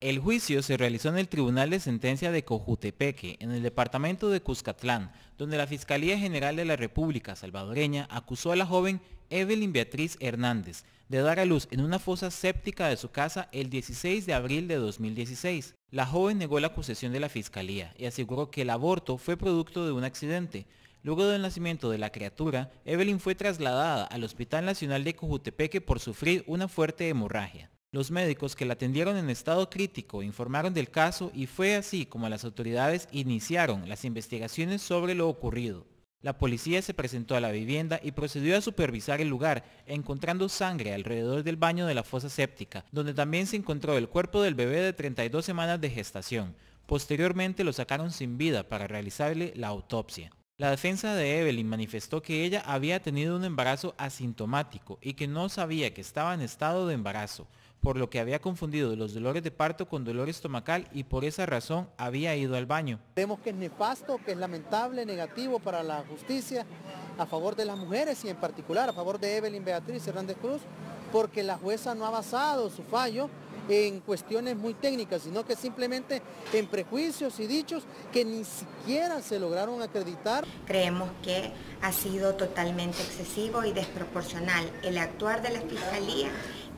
El juicio se realizó en el Tribunal de Sentencia de Cojutepeque, en el departamento de Cuscatlán, donde la Fiscalía General de la República Salvadoreña acusó a la joven Evelyn Beatriz Hernández de dar a luz en una fosa séptica de su casa el 16 de abril de 2016. La joven negó la acusación de la Fiscalía y aseguró que el aborto fue producto de un accidente, Luego del nacimiento de la criatura, Evelyn fue trasladada al Hospital Nacional de Cojutepeque por sufrir una fuerte hemorragia. Los médicos que la atendieron en estado crítico informaron del caso y fue así como las autoridades iniciaron las investigaciones sobre lo ocurrido. La policía se presentó a la vivienda y procedió a supervisar el lugar, encontrando sangre alrededor del baño de la fosa séptica, donde también se encontró el cuerpo del bebé de 32 semanas de gestación. Posteriormente lo sacaron sin vida para realizarle la autopsia. La defensa de Evelyn manifestó que ella había tenido un embarazo asintomático y que no sabía que estaba en estado de embarazo, por lo que había confundido los dolores de parto con dolor estomacal y por esa razón había ido al baño. Vemos que es nefasto, que es lamentable, negativo para la justicia a favor de las mujeres y en particular a favor de Evelyn Beatriz Hernández Cruz, porque la jueza no ha basado su fallo en cuestiones muy técnicas, sino que simplemente en prejuicios y dichos que ni siquiera se lograron acreditar. Creemos que ha sido totalmente excesivo y desproporcional el actuar de la Fiscalía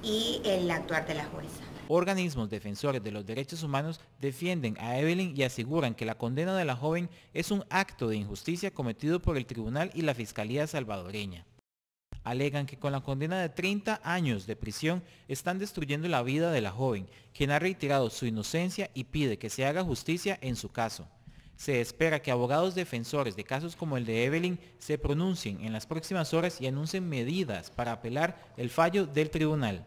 y el actuar de la jueza. Organismos defensores de los derechos humanos defienden a Evelyn y aseguran que la condena de la joven es un acto de injusticia cometido por el tribunal y la fiscalía salvadoreña. Alegan que con la condena de 30 años de prisión están destruyendo la vida de la joven, quien ha reiterado su inocencia y pide que se haga justicia en su caso. Se espera que abogados defensores de casos como el de Evelyn se pronuncien en las próximas horas y anuncien medidas para apelar el fallo del tribunal.